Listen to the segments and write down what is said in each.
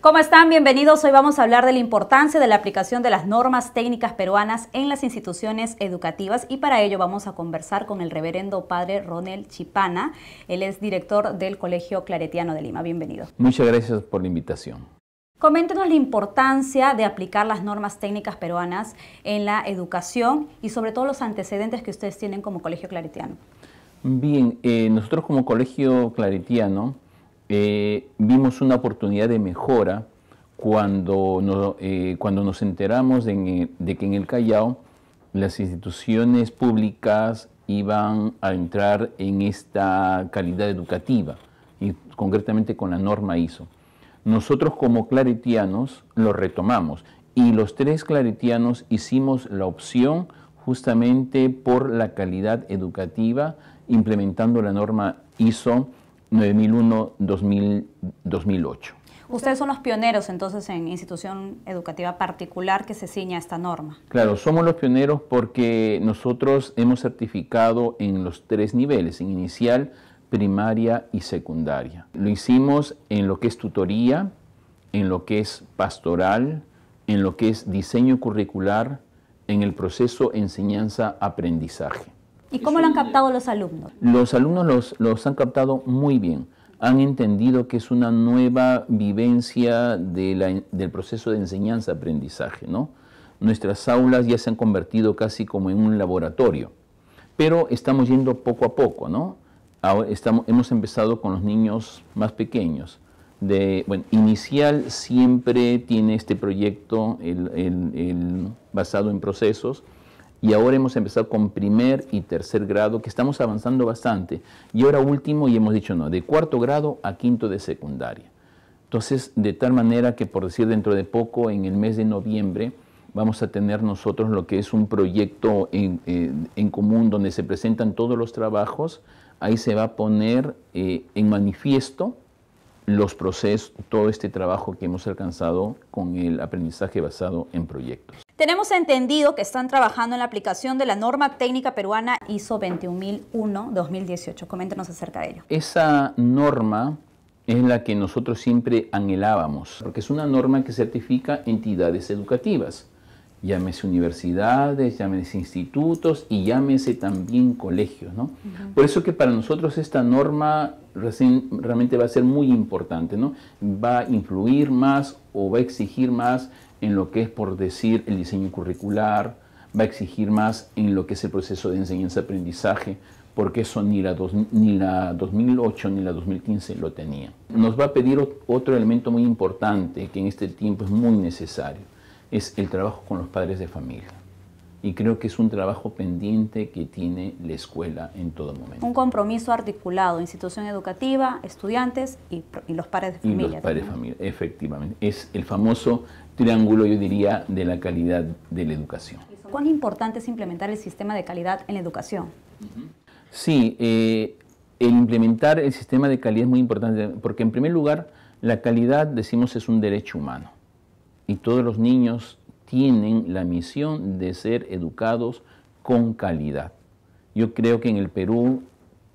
¿Cómo están? Bienvenidos. Hoy vamos a hablar de la importancia de la aplicación de las normas técnicas peruanas en las instituciones educativas y para ello vamos a conversar con el reverendo padre Ronel Chipana. Él es director del Colegio Claretiano de Lima. Bienvenido. Muchas gracias por la invitación. Coméntenos la importancia de aplicar las normas técnicas peruanas en la educación y sobre todo los antecedentes que ustedes tienen como Colegio Claretiano. Bien, eh, nosotros como Colegio Claretiano eh, vimos una oportunidad de mejora cuando nos, eh, enteramos de, que en el Callao las instituciones públicas iban a entrar en esta calidad educativa, y concretamente con la norma ISO. Nosotros como claretianos lo retomamos y los tres claretianos hicimos la opción justamente por la calidad educativa implementando la norma ISO 9001-2008. Ustedes son los pioneros entonces en institución educativa particular que se ciña esta norma. Claro, somos los pioneros porque nosotros hemos certificado en los tres niveles, en inicial, primaria y secundaria. Lo hicimos en lo que es tutoría, en lo que es pastoral, en lo que es diseño curricular, en el proceso enseñanza-aprendizaje. ¿Y cómo lo han captado los alumnos? Los alumnos los, han captado muy bien. Han entendido que es una nueva vivencia del proceso de enseñanza-aprendizaje. ¿no? Nuestras aulas ya se han convertido casi como en un laboratorio, pero estamos yendo poco a poco. ¿no? estamos, hemos empezado con los niños más pequeños. De, bueno, inicial siempre tiene este proyecto el, basado en procesos y ahora hemos empezado con primer y tercer grado, que estamos avanzando bastante. Y ahora último, y hemos dicho no, de cuarto grado a quinto de secundaria. Entonces, de tal manera que, por decir dentro de poco, en el mes de noviembre, vamos a tener nosotros lo que es un proyecto en, común donde se presentan todos los trabajos. Ahí se va a poner eh, en manifiesto los procesos, todo este trabajo que hemos alcanzado con el aprendizaje basado en proyectos. Tenemos entendido que están trabajando en la aplicación de la norma técnica peruana ISO 21001-2018. Coméntenos acerca de ello. Esa norma es la que nosotros siempre anhelábamos, porque es una norma que certifica entidades educativas llámese universidades, llámese institutos y llámese también colegios. ¿no? Por eso que para nosotros esta norma realmente va a ser muy importante, ¿no? va a influir más o va a exigir más en lo que es, por decir, el diseño curricular, va a exigir más en lo que es el proceso de enseñanza-aprendizaje, porque eso ni la, dos, ni la 2008 ni la 2015 lo tenía. Nos va a pedir otro elemento muy importante que en este tiempo es muy necesario es el trabajo con los padres de familia. Y creo que es un trabajo pendiente que tiene la escuela en todo momento. Un compromiso articulado, institución educativa, estudiantes y, los padres de familia. Y los padres de familia, efectivamente. Es el famoso triángulo, yo diría, de la calidad de la educación. ¿Cuán importante es implementar el sistema de calidad en la educación? Sí, eh, el implementar el sistema de calidad es muy importante, porque en primer lugar, la calidad, decimos, es un derecho humano y todos los niños tienen la misión de ser educados con calidad. Yo creo que en el Perú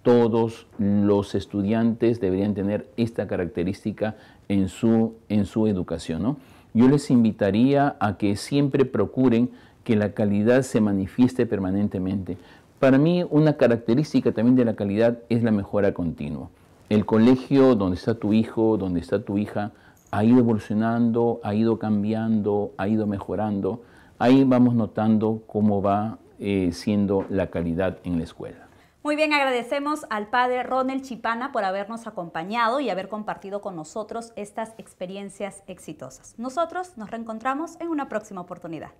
todos los estudiantes deberían tener esta característica en su, educación. Yo les invitaría a que siempre procuren que la calidad se manifieste permanentemente. Para mí una característica también de la calidad es la mejora continua. El colegio donde está tu hijo, donde está tu hija, ha ido evolucionando, ha ido cambiando, ha ido mejorando. Ahí vamos notando cómo va eh, siendo la calidad en la escuela. Muy bien, agradecemos al padre Ronald Chipana por habernos acompañado y haber compartido con nosotros estas experiencias exitosas. Nosotros nos reencontramos en una próxima oportunidad.